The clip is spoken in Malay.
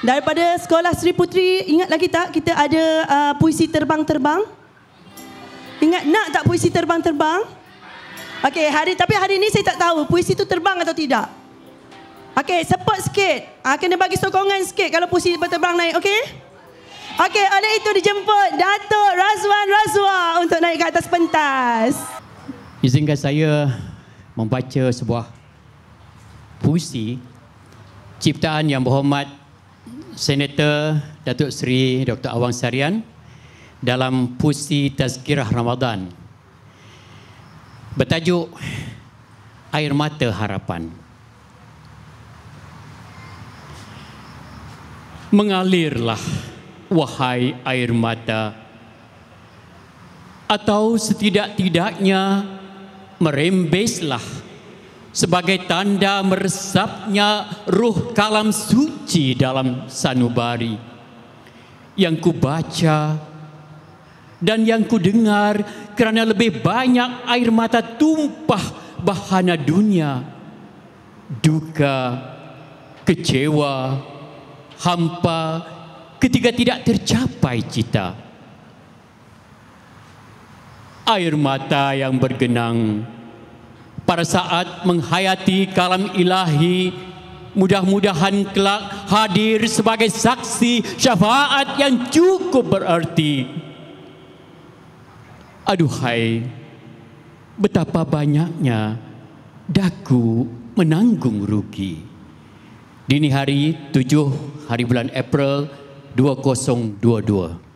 Daripada sekolah Sri Putri, ingat lagi tak kita ada uh, puisi terbang-terbang? Ingat nak tak puisi terbang-terbang? Okey, hari tapi hari ini saya tak tahu puisi itu terbang atau tidak. Okey, support sikit. Ah kena bagi sokongan sikit kalau puisi terbang naik, okey? Okey, oleh itu dijemput Datuk Razwan Razwa untuk naik ke atas pentas. Izinkan saya membaca sebuah puisi ciptaan yang berhormat Senator Datuk Seri Dr. Awang Sarian dalam puisi Tazkirah Ramadan bertajuk Air Mata Harapan. Mengalirlah wahai air mata atau setidak-tidaknya merembeslah sebagai tanda meresapnya ruh kalam suci dalam sanubari yang ku baca dan yang ku dengar kerana lebih banyak air mata tumpah bahana dunia duka kecewa hampa ketika tidak tercapai cita air mata yang bergenang pada saat menghayati kalam ilahi mudah-mudahan kelak hadir sebagai saksi syafaat yang cukup berarti aduhai betapa banyaknya daku menanggung rugi dini hari 7 hari bulan April 2022